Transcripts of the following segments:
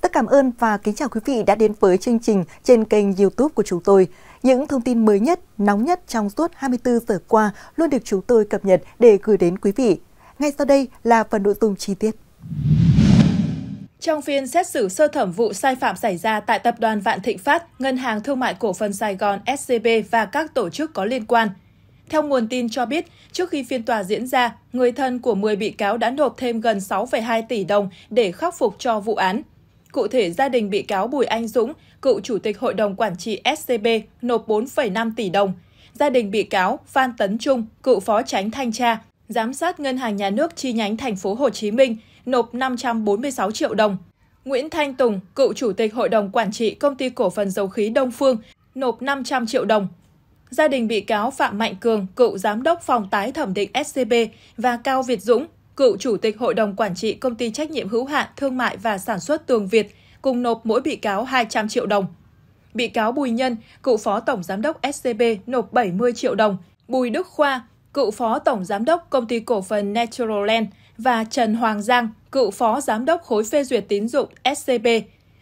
tất cảm ơn và kính chào quý vị đã đến với chương trình trên kênh YouTube của chúng tôi. Những thông tin mới nhất, nóng nhất trong suốt 24 giờ qua luôn được chúng tôi cập nhật để gửi đến quý vị. Ngay sau đây là phần nội dung chi tiết. Trong phiên xét xử sơ thẩm vụ sai phạm xảy ra tại Tập đoàn Vạn Thịnh Phát, Ngân hàng Thương mại Cổ phần Sài Gòn SCB và các tổ chức có liên quan, theo nguồn tin cho biết, trước khi phiên tòa diễn ra, người thân của 10 bị cáo đã nộp thêm gần 6,2 tỷ đồng để khắc phục cho vụ án. Cụ thể, gia đình bị cáo Bùi Anh Dũng, cựu chủ tịch hội đồng quản trị SCB, nộp 4,5 tỷ đồng. Gia đình bị cáo Phan Tấn Trung, cựu phó tránh thanh tra, giám sát Ngân hàng Nhà nước chi nhánh thành phố Hồ Chí Minh, nộp 546 triệu đồng. Nguyễn Thanh Tùng, cựu chủ tịch hội đồng quản trị công ty cổ phần dầu khí Đông Phương, nộp 500 triệu đồng. Gia đình bị cáo Phạm Mạnh Cường, cựu giám đốc phòng tái thẩm định SCB và Cao Việt Dũng, cựu chủ tịch hội đồng quản trị công ty trách nhiệm hữu hạn thương mại và sản xuất Tường Việt cùng nộp mỗi bị cáo 200 triệu đồng. Bị cáo Bùi Nhân, cựu phó tổng giám đốc SCB nộp 70 triệu đồng, Bùi Đức Khoa, cựu phó tổng giám đốc công ty cổ phần Natural và Trần Hoàng Giang, cựu phó giám đốc khối phê duyệt tín dụng SCB,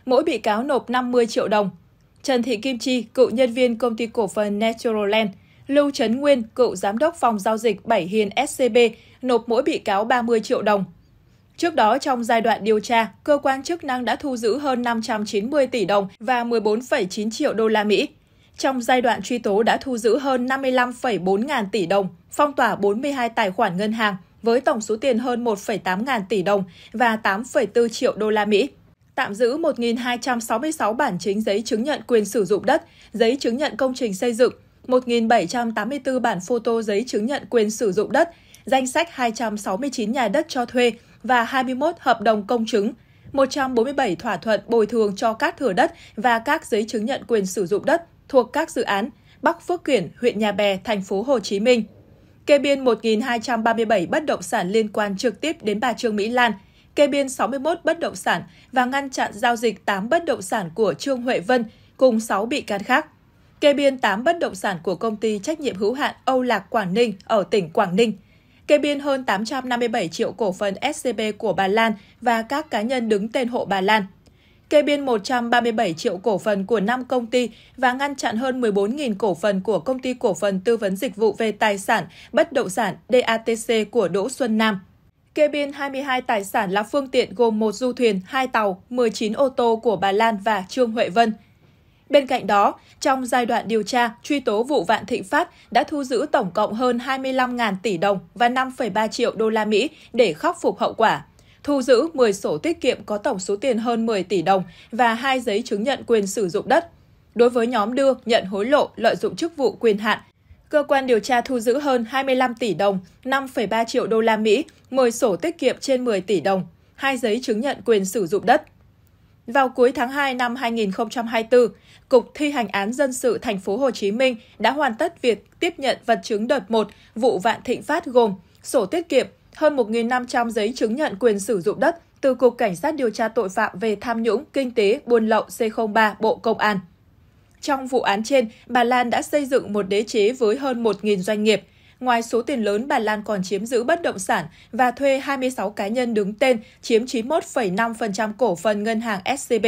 mỗi bị cáo nộp 50 triệu đồng. Trần Thị Kim Chi, cựu nhân viên công ty cổ phần Natural Lưu Trấn Nguyên, cựu giám đốc phòng giao dịch Bảy Hiền SCB, nộp mỗi bị cáo 30 triệu đồng. Trước đó, trong giai đoạn điều tra, cơ quan chức năng đã thu giữ hơn 590 tỷ đồng và 14,9 triệu đô la Mỹ. Trong giai đoạn truy tố đã thu giữ hơn 55,4 ngàn tỷ đồng, phong tỏa 42 tài khoản ngân hàng với tổng số tiền hơn 1,8 ngàn tỷ đồng và 8,4 triệu đô la Mỹ tạm giữ 1.266 bản chính giấy chứng nhận quyền sử dụng đất, giấy chứng nhận công trình xây dựng, 1.784 bản photo giấy chứng nhận quyền sử dụng đất, danh sách 269 nhà đất cho thuê và 21 hợp đồng công chứng, 147 thỏa thuận bồi thường cho các thửa đất và các giấy chứng nhận quyền sử dụng đất thuộc các dự án Bắc Phước Kiển, huyện Nhà Bè, thành phố Hồ Chí Minh. Kê biên 1.237 bất động sản liên quan trực tiếp đến bà Trương Mỹ Lan, kê biên 61 bất động sản và ngăn chặn giao dịch 8 bất động sản của Trương Huệ Vân cùng 6 bị can khác kê biên 8 bất động sản của công ty trách nhiệm hữu hạn Âu Lạc Quảng Ninh ở tỉnh Quảng Ninh, kê biên hơn 857 triệu cổ phần SCB của bà Lan và các cá nhân đứng tên hộ bà Lan, kê biên 137 triệu cổ phần của 5 công ty và ngăn chặn hơn 14.000 cổ phần của công ty cổ phần tư vấn dịch vụ về tài sản, bất động sản DATC của Đỗ Xuân Nam. Kê biên 22 tài sản là phương tiện gồm một du thuyền, hai tàu, 19 ô tô của bà Lan và Trương Huệ Vân – Bên cạnh đó, trong giai đoạn điều tra, truy tố vụ Vạn Thịnh Phát đã thu giữ tổng cộng hơn 25.000 tỷ đồng và 5,3 triệu đô la Mỹ để khắc phục hậu quả. Thu giữ 10 sổ tiết kiệm có tổng số tiền hơn 10 tỷ đồng và hai giấy chứng nhận quyền sử dụng đất. Đối với nhóm đưa, nhận hối lộ, lợi dụng chức vụ quyền hạn, cơ quan điều tra thu giữ hơn 25 tỷ đồng, 5,3 triệu đô la Mỹ, 10 sổ tiết kiệm trên 10 tỷ đồng, hai giấy chứng nhận quyền sử dụng đất. Vào cuối tháng 2 năm 2024, Cục Thi hành án dân sự thành phố Hồ Chí Minh đã hoàn tất việc tiếp nhận vật chứng đợt 1 vụ Vạn Thịnh Phát gồm sổ tiết kiệm, hơn 1.500 giấy chứng nhận quyền sử dụng đất từ Cục Cảnh sát điều tra tội phạm về tham nhũng, kinh tế, buôn lậu C03 Bộ Công an. Trong vụ án trên, bà Lan đã xây dựng một đế chế với hơn 1.000 doanh nghiệp – Ngoài số tiền lớn, bà Lan còn chiếm giữ bất động sản và thuê 26 cá nhân đứng tên, chiếm 91,5% cổ phần ngân hàng SCB.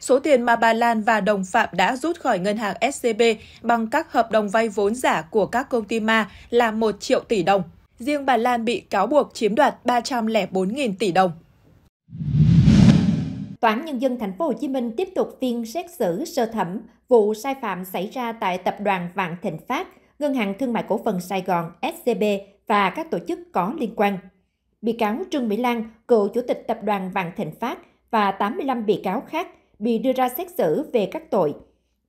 Số tiền mà bà Lan và đồng phạm đã rút khỏi ngân hàng SCB bằng các hợp đồng vay vốn giả của các công ty ma là 1 triệu tỷ đồng. Riêng bà Lan bị cáo buộc chiếm đoạt 304.000 tỷ đồng. Tòa án nhân dân thành phố Hồ Chí Minh tiếp tục phiên xét xử sơ thẩm vụ sai phạm xảy ra tại tập đoàn Vạn Thịnh Phát Ngân hàng Thương mại Cổ phần Sài Gòn SCB và các tổ chức có liên quan. Bị cáo Trương Mỹ Lan, cựu chủ tịch tập đoàn Vạn Thịnh Phát và 85 bị cáo khác bị đưa ra xét xử về các tội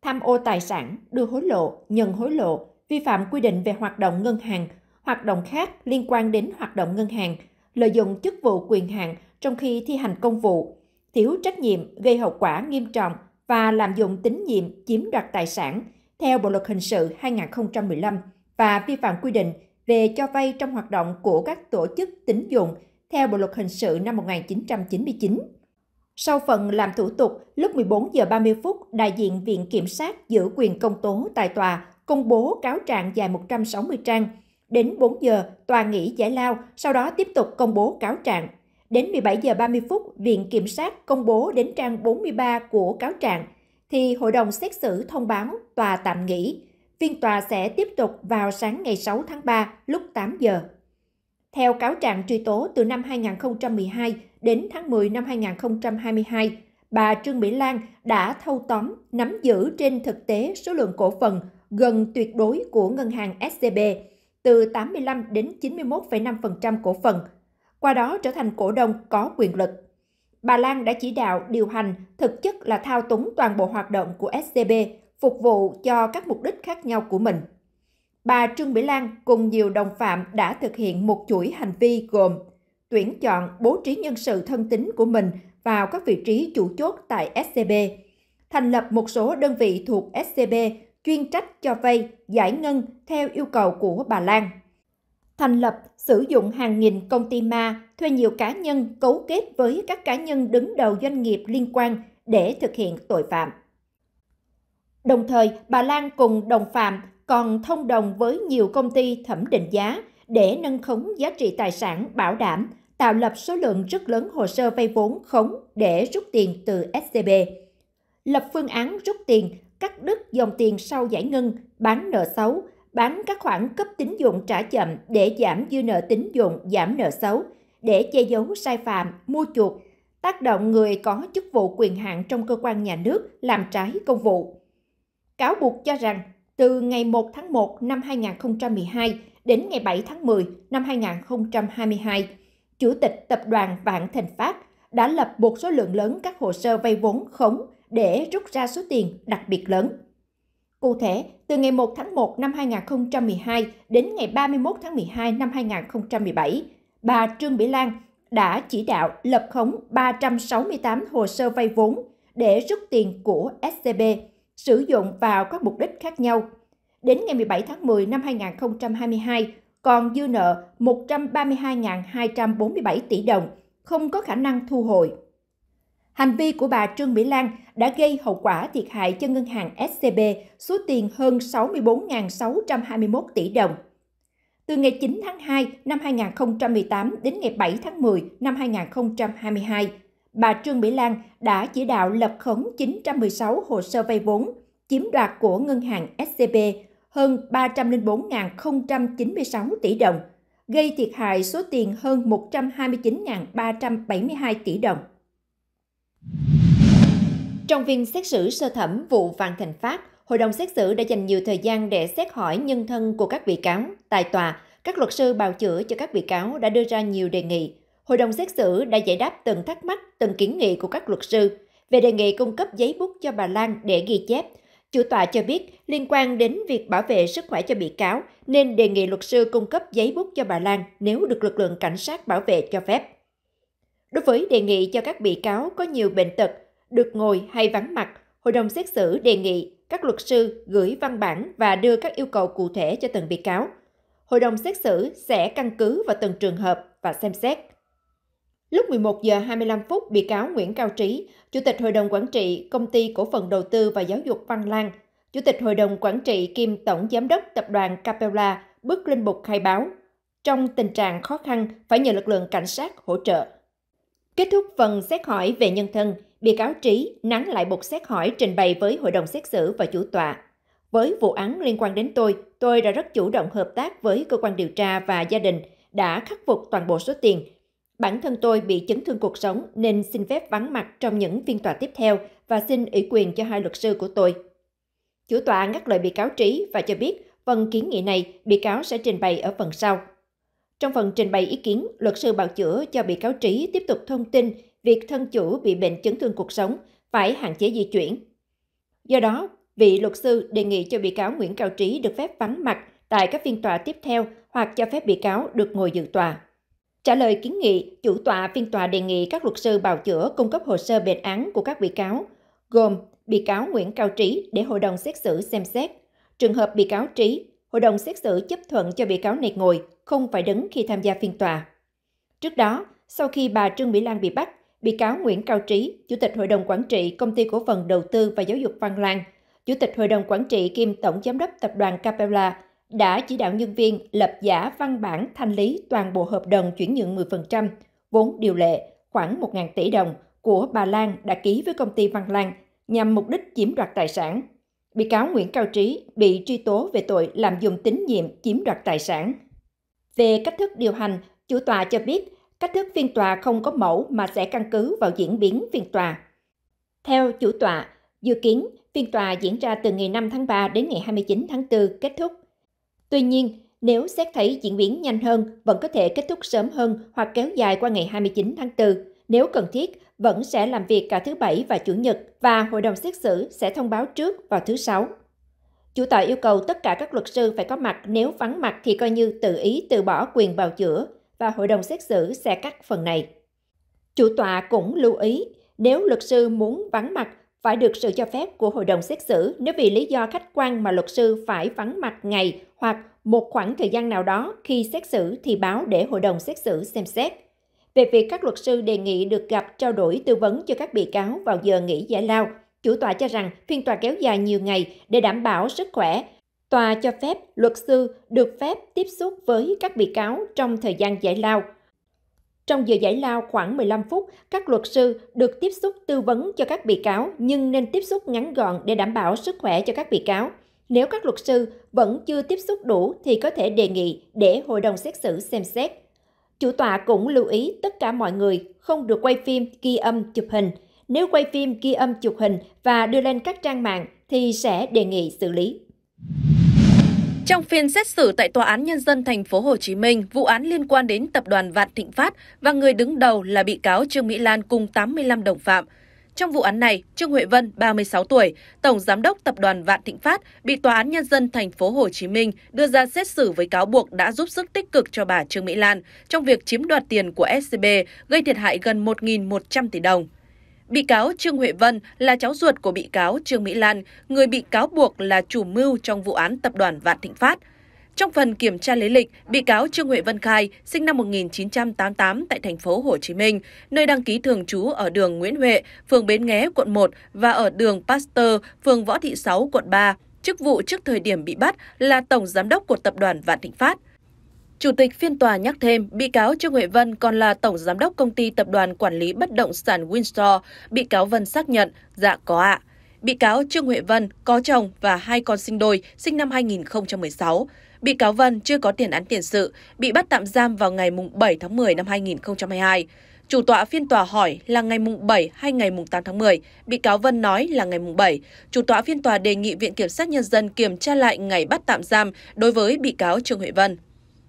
tham ô tài sản, đưa hối lộ, nhận hối lộ, vi phạm quy định về hoạt động ngân hàng, hoạt động khác liên quan đến hoạt động ngân hàng, lợi dụng chức vụ quyền hạn trong khi thi hành công vụ, thiếu trách nhiệm gây hậu quả nghiêm trọng và lạm dụng tín nhiệm chiếm đoạt tài sản, theo Bộ luật hình sự 2015 và vi phạm quy định về cho vay trong hoạt động của các tổ chức tín dụng theo Bộ luật hình sự năm 1999. Sau phần làm thủ tục, lúc 14 giờ 30 phút, đại diện Viện Kiểm sát giữ quyền công tố tại tòa công bố cáo trạng dài 160 trang. Đến 4 giờ, tòa nghỉ giải lao, sau đó tiếp tục công bố cáo trạng. Đến 17 giờ 30 phút, Viện Kiểm sát công bố đến trang 43 của cáo trạng – thì hội đồng xét xử thông báo tòa tạm nghỉ. Phiên tòa sẽ tiếp tục vào sáng ngày 6 tháng 3 lúc 8 giờ. Theo cáo trạng truy tố từ năm 2012 đến tháng 10 năm 2022, bà Trương Mỹ Lan đã thâu tóm, nắm giữ trên thực tế số lượng cổ phần gần tuyệt đối của ngân hàng SCB, từ 85 đến 91,5% cổ phần, qua đó trở thành cổ đông có quyền lực bà Lan đã chỉ đạo điều hành thực chất là thao túng toàn bộ hoạt động của SCB, phục vụ cho các mục đích khác nhau của mình. Bà Trương Mỹ Lan cùng nhiều đồng phạm đã thực hiện một chuỗi hành vi gồm tuyển chọn bố trí nhân sự thân tín của mình vào các vị trí chủ chốt tại SCB, thành lập một số đơn vị thuộc SCB chuyên trách cho vay giải ngân theo yêu cầu của bà Lan – thành lập, sử dụng hàng nghìn công ty ma, thuê nhiều cá nhân cấu kết với các cá nhân đứng đầu doanh nghiệp liên quan để thực hiện tội phạm. Đồng thời, bà Lan cùng đồng phạm còn thông đồng với nhiều công ty thẩm định giá để nâng khống giá trị tài sản bảo đảm, tạo lập số lượng rất lớn hồ sơ vay vốn khống để rút tiền từ SCB. Lập phương án rút tiền, cắt đứt dòng tiền sau giải ngân, bán nợ xấu, bán các khoản cấp tín dụng trả chậm để giảm dư nợ tín dụng, giảm nợ xấu, để che giấu sai phạm, mua chuộc, tác động người có chức vụ quyền hạn trong cơ quan nhà nước làm trái công vụ. Cáo buộc cho rằng, từ ngày 1 tháng 1 năm 2012 đến ngày 7 tháng 10 năm 2022, Chủ tịch Tập đoàn Vạn Thành Phát đã lập một số lượng lớn các hồ sơ vay vốn khống để rút ra số tiền đặc biệt lớn. Cụ thể, từ ngày 1 tháng 1 năm 2012 đến ngày 31 tháng 12 năm 2017, bà Trương Mỹ Lan đã chỉ đạo lập khống 368 hồ sơ vay vốn để rút tiền của SCB sử dụng vào các mục đích khác nhau. Đến ngày 17 tháng 10 năm 2022, còn dư nợ 132.247 tỷ đồng, không có khả năng thu hồi. Hành vi của bà Trương Mỹ Lan đã gây hậu quả thiệt hại cho ngân hàng SCB số tiền hơn 64.621 tỷ đồng. Từ ngày 9 tháng 2 năm 2018 đến ngày 7 tháng 10 năm 2022, bà Trương Mỹ Lan đã chỉ đạo lập khống 916 hồ sơ vay vốn chiếm đoạt của ngân hàng SCB hơn 304.096 tỷ đồng, gây thiệt hại số tiền hơn 129.372 tỷ đồng. Trong phiên xét xử sơ thẩm vụ Vạn Thành Phát, hội đồng xét xử đã dành nhiều thời gian để xét hỏi nhân thân của các bị cáo. Tại tòa, các luật sư bào chữa cho các bị cáo đã đưa ra nhiều đề nghị. Hội đồng xét xử đã giải đáp từng thắc mắc, từng kiến nghị của các luật sư về đề nghị cung cấp giấy bút cho bà Lan để ghi chép. Chủ tòa cho biết liên quan đến việc bảo vệ sức khỏe cho bị cáo nên đề nghị luật sư cung cấp giấy bút cho bà Lan nếu được lực lượng cảnh sát bảo vệ cho phép. Đối với đề nghị cho các bị cáo có nhiều bệnh tật, được ngồi hay vắng mặt, hội đồng xét xử đề nghị các luật sư gửi văn bản và đưa các yêu cầu cụ thể cho từng bị cáo. Hội đồng xét xử sẽ căn cứ vào từng trường hợp và xem xét. Lúc 11 giờ 25 phút, bị cáo Nguyễn Cao Trí, Chủ tịch Hội đồng Quản trị Công ty Cổ phần Đầu tư và Giáo dục Văn Lang, Chủ tịch Hội đồng Quản trị kiêm Tổng Giám đốc Tập đoàn Capella bước lên bục khai báo. Trong tình trạng khó khăn, phải nhờ lực lượng cảnh sát hỗ trợ. Kết thúc phần xét hỏi về nhân thân, bị cáo Trí nắng lại buộc xét hỏi trình bày với hội đồng xét xử và chủ tọa. Với vụ án liên quan đến tôi, tôi đã rất chủ động hợp tác với cơ quan điều tra và gia đình, đã khắc phục toàn bộ số tiền. Bản thân tôi bị chấn thương cuộc sống nên xin phép vắng mặt trong những phiên tòa tiếp theo và xin ủy quyền cho hai luật sư của tôi. Chủ tọa ngắt lời bị cáo Trí và cho biết phần kiến nghị này bị cáo sẽ trình bày ở phần sau. Trong phần trình bày ý kiến, luật sư bào chữa cho bị cáo Trí tiếp tục thông tin việc thân chủ bị bệnh chấn thương cuộc sống phải hạn chế di chuyển. Do đó, vị luật sư đề nghị cho bị cáo Nguyễn Cao Trí được phép vắng mặt tại các phiên tòa tiếp theo hoặc cho phép bị cáo được ngồi dự tòa. Trả lời kiến nghị, chủ tọa phiên tòa đề nghị các luật sư bào chữa cung cấp hồ sơ bệnh án của các bị cáo, gồm bị cáo Nguyễn Cao Trí để hội đồng xét xử xem xét. Trường hợp bị cáo Trí hội đồng xét xử chấp thuận cho bị cáo này ngồi, không phải đứng khi tham gia phiên tòa. Trước đó, sau khi bà Trương Mỹ Lan bị bắt, bị cáo Nguyễn Cao Trí, Chủ tịch Hội đồng Quản trị Công ty Cổ phần Đầu tư và Giáo dục Văn Lan, Chủ tịch Hội đồng Quản trị kiêm Tổng Giám đốc Tập đoàn Capella đã chỉ đạo nhân viên lập giả văn bản thanh lý toàn bộ hợp đồng chuyển nhượng 10% vốn điều lệ khoảng 1.000 tỷ đồng của bà Lan đã ký với công ty Văn Lan nhằm mục đích chiếm đoạt tài sản. Bị cáo Nguyễn Cao Trí bị truy tố về tội làm dụng tín nhiệm chiếm đoạt tài sản. Về cách thức điều hành, chủ tòa cho biết cách thức phiên tòa không có mẫu mà sẽ căn cứ vào diễn biến phiên tòa. Theo chủ tòa dự kiến phiên tòa diễn ra từ ngày 5 tháng 3 đến ngày 29 tháng 4 kết thúc. Tuy nhiên, nếu xét thấy diễn biến nhanh hơn, vẫn có thể kết thúc sớm hơn hoặc kéo dài qua ngày 29 tháng 4. Nếu cần thiết, vẫn sẽ làm việc cả thứ Bảy và Chủ nhật và hội đồng xét xử sẽ thông báo trước vào thứ Sáu. Chủ tọa yêu cầu tất cả các luật sư phải có mặt nếu vắng mặt thì coi như tự ý từ bỏ quyền bào chữa và hội đồng xét xử sẽ cắt phần này. Chủ tọa cũng lưu ý nếu luật sư muốn vắng mặt phải được sự cho phép của hội đồng xét xử nếu vì lý do khách quan mà luật sư phải vắng mặt ngày hoặc một khoảng thời gian nào đó khi xét xử thì báo để hội đồng xét xử xem xét về việc các luật sư đề nghị được gặp trao đổi tư vấn cho các bị cáo vào giờ nghỉ giải lao. Chủ tọa cho rằng phiên tòa kéo dài nhiều ngày để đảm bảo sức khỏe. Tòa cho phép luật sư được phép tiếp xúc với các bị cáo trong thời gian giải lao. Trong giờ giải lao khoảng 15 phút, các luật sư được tiếp xúc tư vấn cho các bị cáo nhưng nên tiếp xúc ngắn gọn để đảm bảo sức khỏe cho các bị cáo. Nếu các luật sư vẫn chưa tiếp xúc đủ thì có thể đề nghị để hội đồng xét xử xem xét. Chủ tọa cũng lưu ý tất cả mọi người không được quay phim, ghi âm, chụp hình. Nếu quay phim, ghi âm, chụp hình và đưa lên các trang mạng thì sẽ đề nghị xử lý. Trong phiên xét xử tại Tòa án Nhân dân thành phố Hồ Chí Minh, vụ án liên quan đến tập đoàn Vạn Thịnh Phát và người đứng đầu là bị cáo Trương Mỹ Lan cùng 85 đồng phạm. Trong vụ án này, Trương Huệ Vân, 36 tuổi, tổng giám đốc tập đoàn Vạn Thịnh Phát bị tòa án nhân dân thành phố Hồ Chí Minh đưa ra xét xử với cáo buộc đã giúp sức tích cực cho bà Trương Mỹ Lan trong việc chiếm đoạt tiền của SCB, gây thiệt hại gần 1.100 tỷ đồng. Bị cáo Trương Huệ Vân là cháu ruột của bị cáo Trương Mỹ Lan, người bị cáo buộc là chủ mưu trong vụ án tập đoàn Vạn Thịnh Phát. Trong phần kiểm tra lý lịch, bị cáo Trương Huệ Vân khai, sinh năm 1988 tại thành phố Hồ Chí Minh, nơi đăng ký thường trú ở đường Nguyễn Huệ, phường Bến Nghé, quận 1 và ở đường Pasteur, phường Võ Thị Sáu, quận 3. Chức vụ trước thời điểm bị bắt là tổng giám đốc của tập đoàn Vạn Thịnh Phát. Chủ tịch phiên tòa nhắc thêm, bị cáo Trương Huệ Vân còn là tổng giám đốc công ty tập đoàn quản lý bất động sản Windsor. Bị cáo Vân xác nhận, dạ có ạ. Bị cáo Trương Huệ Vân có chồng và hai con sinh đôi, sinh năm 2016. Bị cáo Vân chưa có tiền án tiền sự, bị bắt tạm giam vào ngày 7 tháng 10 năm 2022. Chủ tọa phiên tòa hỏi là ngày mùng 7 hay ngày mùng 8 tháng 10, bị cáo Vân nói là ngày mùng 7. Chủ tọa phiên tòa đề nghị Viện Kiểm sát Nhân dân kiểm tra lại ngày bắt tạm giam đối với bị cáo Trương Huệ Vân.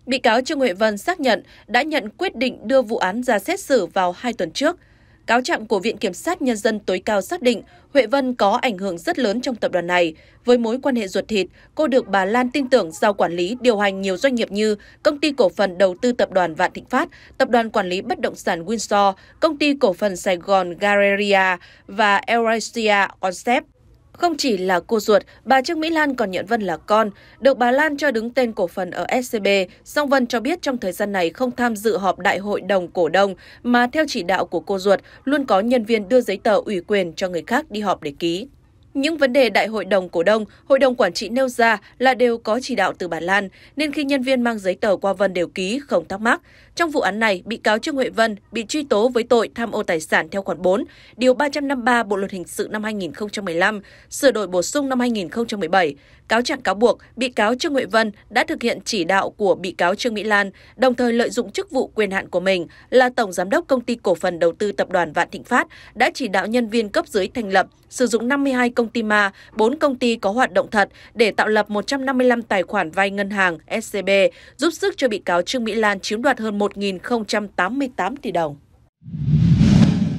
Bị cáo Trương Huệ Vân xác nhận đã nhận quyết định đưa vụ án ra xét xử vào hai tuần trước – Cáo trạng của Viện Kiểm sát Nhân dân tối cao xác định Huệ Vân có ảnh hưởng rất lớn trong tập đoàn này. Với mối quan hệ ruột thịt, cô được bà Lan tin tưởng giao quản lý điều hành nhiều doanh nghiệp như Công ty Cổ phần Đầu tư Tập đoàn Vạn Thịnh Phát, Tập đoàn Quản lý Bất động sản Windsor, Công ty Cổ phần Sài Gòn Galleria và Eurasia Concept. Không chỉ là cô ruột, bà Trương Mỹ Lan còn nhận Vân là con. Được bà Lan cho đứng tên cổ phần ở SCB, Song Vân cho biết trong thời gian này không tham dự họp đại hội đồng cổ đông, mà theo chỉ đạo của cô ruột, luôn có nhân viên đưa giấy tờ ủy quyền cho người khác đi họp để ký. Những vấn đề đại hội đồng cổ đông, hội đồng quản trị nêu ra là đều có chỉ đạo từ Bản Lan, nên khi nhân viên mang giấy tờ qua Vân đều ký, không thắc mắc. Trong vụ án này, bị cáo Trương Huệ Vân bị truy tố với tội tham ô tài sản theo khoản 4, Điều 353 Bộ Luật Hình sự năm 2015, sửa đổi bổ sung năm 2017. Cáo trạng cáo buộc, bị cáo Trương Huệ Vân đã thực hiện chỉ đạo của bị cáo Trương Mỹ Lan, đồng thời lợi dụng chức vụ quyền hạn của mình là Tổng Giám đốc Công ty Cổ phần Đầu tư Tập đoàn Vạn Thịnh Phát đã chỉ đạo nhân viên cấp dưới thành lập, sử dụng 52 công công ty ma, 4 công ty có hoạt động thật để tạo lập 155 tài khoản vay ngân hàng SCB, giúp sức cho bị cáo Trương Mỹ Lan chiếm đoạt hơn 1.088 tỷ đồng.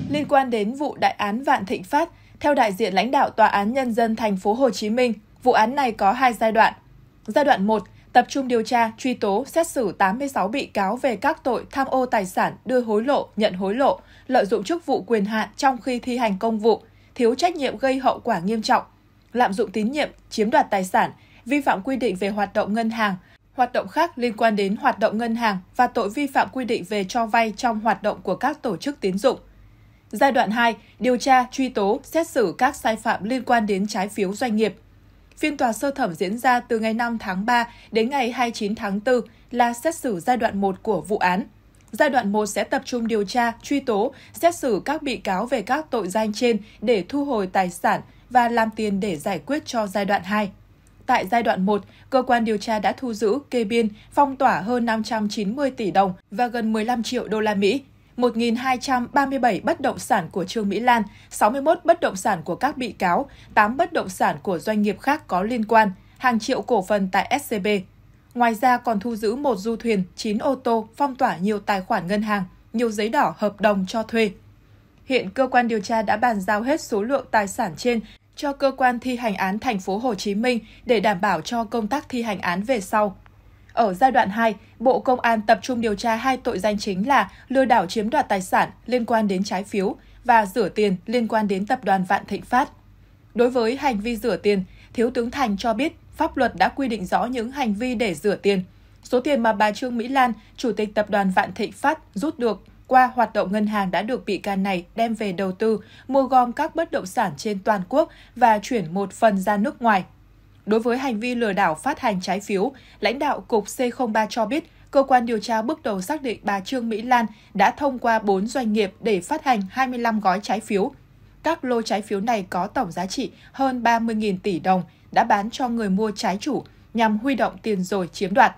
Liên quan đến vụ đại án Vạn Thịnh Phát, theo đại diện lãnh đạo Tòa án Nhân dân thành phố Hồ Chí Minh, vụ án này có hai giai đoạn. Giai đoạn 1 tập trung điều tra, truy tố, xét xử 86 bị cáo về các tội tham ô tài sản, đưa hối lộ, nhận hối lộ, lợi dụng chức vụ quyền hạn trong khi thi hành công vụ, thiếu trách nhiệm gây hậu quả nghiêm trọng, lạm dụng tín nhiệm, chiếm đoạt tài sản, vi phạm quy định về hoạt động ngân hàng, hoạt động khác liên quan đến hoạt động ngân hàng và tội vi phạm quy định về cho vay trong hoạt động của các tổ chức tín dụng. Giai đoạn 2, điều tra, truy tố, xét xử các sai phạm liên quan đến trái phiếu doanh nghiệp. Phiên tòa sơ thẩm diễn ra từ ngày 5 tháng 3 đến ngày 29 tháng 4 là xét xử giai đoạn 1 của vụ án. Giai đoạn 1 sẽ tập trung điều tra, truy tố, xét xử các bị cáo về các tội danh trên để thu hồi tài sản và làm tiền để giải quyết cho giai đoạn 2. Tại giai đoạn 1, cơ quan điều tra đã thu giữ, kê biên, phong tỏa hơn 590 tỷ đồng và gần 15 triệu đô la Mỹ 1.237 bất động sản của Trương Mỹ Lan, 61 bất động sản của các bị cáo, 8 bất động sản của doanh nghiệp khác có liên quan, hàng triệu cổ phần tại SCB. Ngoài ra còn thu giữ một du thuyền, 9 ô tô, phong tỏa nhiều tài khoản ngân hàng, nhiều giấy đỏ hợp đồng cho thuê. Hiện cơ quan điều tra đã bàn giao hết số lượng tài sản trên cho cơ quan thi hành án thành phố Hồ Chí Minh để đảm bảo cho công tác thi hành án về sau. Ở giai đoạn 2, Bộ Công an tập trung điều tra hai tội danh chính là lừa đảo chiếm đoạt tài sản liên quan đến trái phiếu và rửa tiền liên quan đến tập đoàn Vạn Thịnh Phát. Đối với hành vi rửa tiền, Thiếu tướng Thành cho biết pháp luật đã quy định rõ những hành vi để rửa tiền. Số tiền mà bà Trương Mỹ Lan, chủ tịch tập đoàn Vạn Thịnh Phát rút được qua hoạt động ngân hàng đã được bị can này đem về đầu tư, mua gom các bất động sản trên toàn quốc và chuyển một phần ra nước ngoài. Đối với hành vi lừa đảo phát hành trái phiếu, lãnh đạo Cục C03 cho biết cơ quan điều tra bước đầu xác định bà Trương Mỹ Lan đã thông qua 4 doanh nghiệp để phát hành 25 gói trái phiếu. Các lô trái phiếu này có tổng giá trị hơn 30.000 tỷ đồng, đã bán cho người mua trái chủ nhằm huy động tiền rồi chiếm đoạt.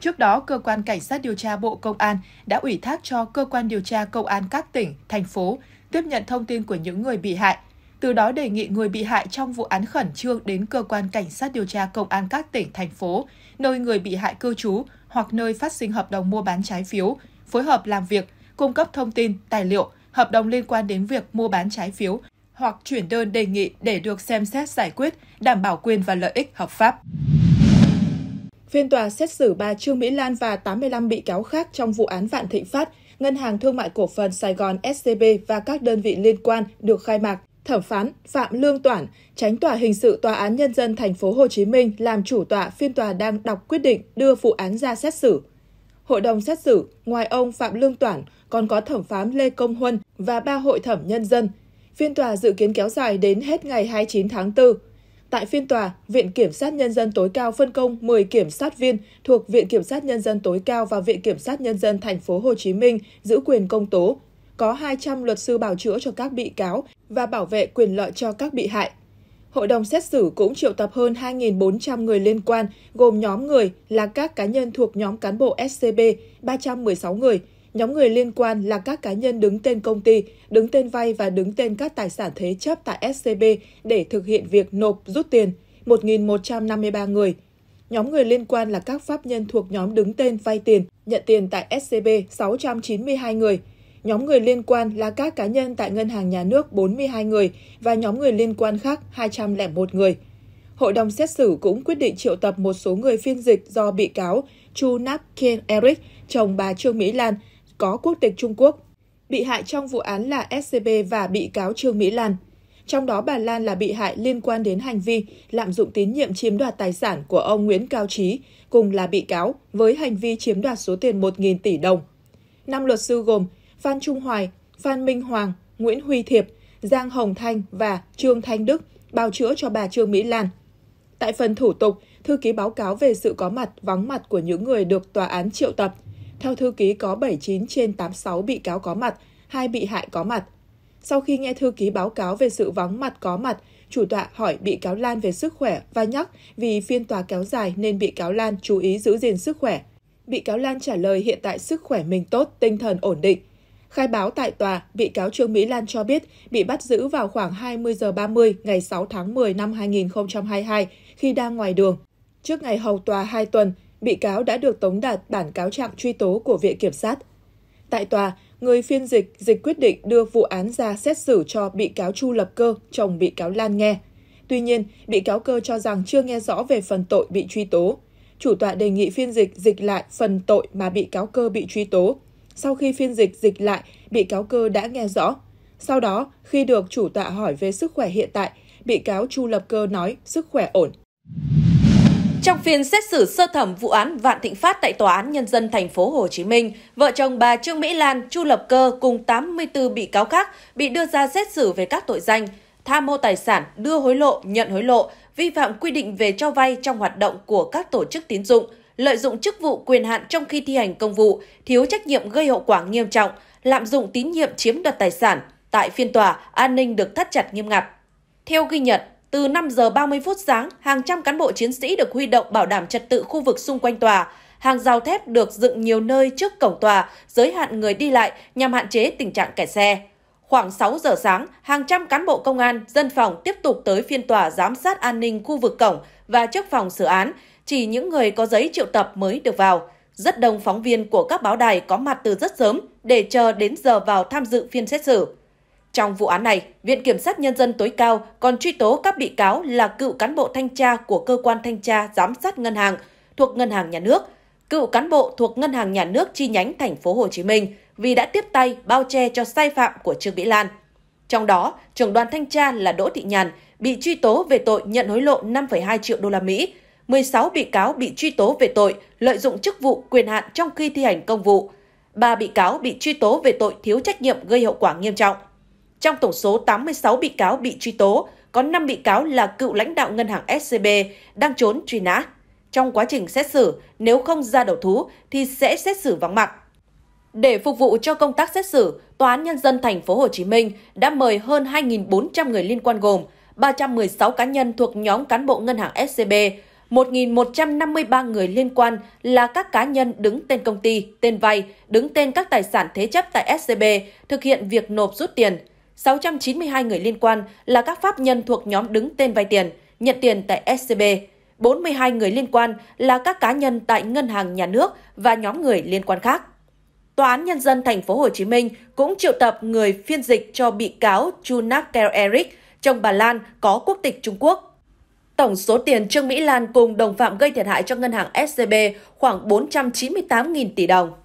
Trước đó, Cơ quan Cảnh sát điều tra Bộ Công an đã ủy thác cho Cơ quan điều tra Công an các tỉnh, thành phố tiếp nhận thông tin của những người bị hại, từ đó đề nghị người bị hại trong vụ án khẩn trương đến Cơ quan Cảnh sát điều tra Công an các tỉnh, thành phố, nơi người bị hại cư trú hoặc nơi phát sinh hợp đồng mua bán trái phiếu, phối hợp làm việc, cung cấp thông tin, tài liệu, hợp đồng liên quan đến việc mua bán trái phiếu hoặc chuyển đơn đề nghị để được xem xét giải quyết, đảm bảo quyền và lợi ích hợp pháp. Phiên tòa xét xử bà Trương Mỹ Lan và 85 bị cáo khác trong vụ án Vạn Thịnh Phát, Ngân hàng Thương mại Cổ phần Sài Gòn SCB và các đơn vị liên quan được khai mạc. Thẩm phán Phạm Lương Toản, tránh tòa hình sự Tòa án Nhân dân Thành phố Hồ Chí Minh làm chủ tọa phiên tòa đang đọc quyết định đưa vụ án ra xét xử. Hội đồng xét xử, ngoài ông Phạm Lương Toản, còn có thẩm phán Lê Công Huân và ba hội thẩm nhân dân – Phiên tòa dự kiến kéo dài đến hết ngày 29 tháng 4. Tại phiên tòa, Viện Kiểm sát Nhân dân tối cao phân công 10 kiểm sát viên thuộc Viện Kiểm sát Nhân dân tối cao và Viện Kiểm sát Nhân dân thành phố Hồ Chí Minh giữ quyền công tố, có 200 luật sư bảo chữa cho các bị cáo và bảo vệ quyền lợi cho các bị hại. Hội đồng xét xử cũng triệu tập hơn 2.400 người liên quan, gồm nhóm người là các cá nhân thuộc nhóm cán bộ SCB 316 người, Nhóm người liên quan là các cá nhân đứng tên công ty, đứng tên vay và đứng tên các tài sản thế chấp tại SCB để thực hiện việc nộp rút tiền, 1.153 người. Nhóm người liên quan là các pháp nhân thuộc nhóm đứng tên vay tiền, nhận tiền tại SCB 692 người. Nhóm người liên quan là các cá nhân tại Ngân hàng Nhà nước 42 người và nhóm người liên quan khác 201 người. Hội đồng xét xử cũng quyết định triệu tập một số người phiên dịch do bị cáo Chu Nap ken Eric, chồng bà Trương Mỹ Lan, có quốc tịch Trung Quốc. Bị hại trong vụ án là SCB và bị cáo Trương Mỹ Lan. Trong đó bà Lan là bị hại liên quan đến hành vi lạm dụng tín nhiệm chiếm đoạt tài sản của ông Nguyễn Cao Trí, cùng là bị cáo, với hành vi chiếm đoạt số tiền 1.000 tỷ đồng. Năm luật sư gồm Phan Trung Hoài, Phan Minh Hoàng, Nguyễn Huy Thiệp, Giang Hồng Thanh và Trương Thanh Đức bào chữa cho bà Trương Mỹ Lan. Tại phần thủ tục, thư ký báo cáo về sự có mặt vắng mặt của những người được tòa án triệu tập – theo thư ký có 79 trên 86 bị cáo có mặt, hai bị hại có mặt. Sau khi nghe thư ký báo cáo về sự vắng mặt có mặt, chủ tọa hỏi bị cáo Lan về sức khỏe và nhắc vì phiên tòa kéo dài nên bị cáo Lan chú ý giữ gìn sức khỏe. Bị cáo Lan trả lời hiện tại sức khỏe mình tốt, tinh thần ổn định. Khai báo tại tòa, bị cáo Trương Mỹ Lan cho biết bị bắt giữ vào khoảng 20 giờ 30 ngày 6 tháng 10 năm 2022 khi đang ngoài đường. Trước ngày hầu tòa 2 tuần, bị cáo đã được tống đạt bản cáo trạng truy tố của Viện Kiểm sát. Tại tòa, người phiên dịch dịch quyết định đưa vụ án ra xét xử cho bị cáo Chu Lập Cơ, chồng bị cáo Lan nghe. Tuy nhiên, bị cáo Cơ cho rằng chưa nghe rõ về phần tội bị truy tố. Chủ tọa đề nghị phiên dịch dịch lại phần tội mà bị cáo Cơ bị truy tố. Sau khi phiên dịch dịch lại, bị cáo Cơ đã nghe rõ. Sau đó, khi được chủ tọa hỏi về sức khỏe hiện tại, bị cáo Chu Lập Cơ nói sức khỏe ổn. Trong phiên xét xử sơ thẩm vụ án Vạn Thịnh Phát tại Tòa án Nhân dân thành phố Hồ Chí Minh, vợ chồng bà Trương Mỹ Lan, Chu Lập Cơ cùng 84 bị cáo khác bị đưa ra xét xử về các tội danh tham mô tài sản, đưa hối lộ, nhận hối lộ, vi phạm quy định về cho vay trong hoạt động của các tổ chức tín dụng, lợi dụng chức vụ quyền hạn trong khi thi hành công vụ, thiếu trách nhiệm gây hậu quả nghiêm trọng, lạm dụng tín nhiệm chiếm đoạt tài sản. Tại phiên tòa, an ninh được thắt chặt nghiêm ngặt. Theo ghi nhận, từ 5 giờ 30 phút sáng, hàng trăm cán bộ chiến sĩ được huy động bảo đảm trật tự khu vực xung quanh tòa. Hàng rào thép được dựng nhiều nơi trước cổng tòa, giới hạn người đi lại nhằm hạn chế tình trạng kẻ xe. Khoảng 6 giờ sáng, hàng trăm cán bộ công an, dân phòng tiếp tục tới phiên tòa giám sát an ninh khu vực cổng và trước phòng xử án. Chỉ những người có giấy triệu tập mới được vào. Rất đông phóng viên của các báo đài có mặt từ rất sớm để chờ đến giờ vào tham dự phiên xét xử. Trong vụ án này, Viện Kiểm sát Nhân dân tối cao còn truy tố các bị cáo là cựu cán bộ thanh tra của cơ quan thanh tra giám sát ngân hàng thuộc Ngân hàng Nhà nước, cựu cán bộ thuộc Ngân hàng Nhà nước chi nhánh thành phố Hồ Chí Minh vì đã tiếp tay bao che cho sai phạm của Trương Mỹ Lan. Trong đó, trưởng đoàn thanh tra là Đỗ Thị Nhàn bị truy tố về tội nhận hối lộ 5,2 triệu đô la Mỹ, 16 bị cáo bị truy tố về tội lợi dụng chức vụ quyền hạn trong khi thi hành công vụ, 3 bị cáo bị truy tố về tội thiếu trách nhiệm gây hậu quả nghiêm trọng. Trong tổng số 86 bị cáo bị truy tố, có 5 bị cáo là cựu lãnh đạo ngân hàng SCB đang trốn truy nã. Trong quá trình xét xử, nếu không ra đầu thú thì sẽ xét xử vắng mặt. Để phục vụ cho công tác xét xử, Tòa án Nhân dân thành phố Hồ Chí Minh đã mời hơn 2.400 người liên quan gồm 316 cá nhân thuộc nhóm cán bộ ngân hàng SCB, 1.153 người liên quan là các cá nhân đứng tên công ty, tên vay, đứng tên các tài sản thế chấp tại SCB, thực hiện việc nộp rút tiền, 692 người liên quan là các pháp nhân thuộc nhóm đứng tên vay tiền, nhận tiền tại SCB. 42 người liên quan là các cá nhân tại ngân hàng nhà nước và nhóm người liên quan khác. Tòa án Nhân dân Thành phố Hồ Chí Minh cũng triệu tập người phiên dịch cho bị cáo Chunak Eric, chồng bà Lan có quốc tịch Trung Quốc. Tổng số tiền Trương Mỹ Lan cùng đồng phạm gây thiệt hại cho ngân hàng SCB khoảng 498.000 tỷ đồng.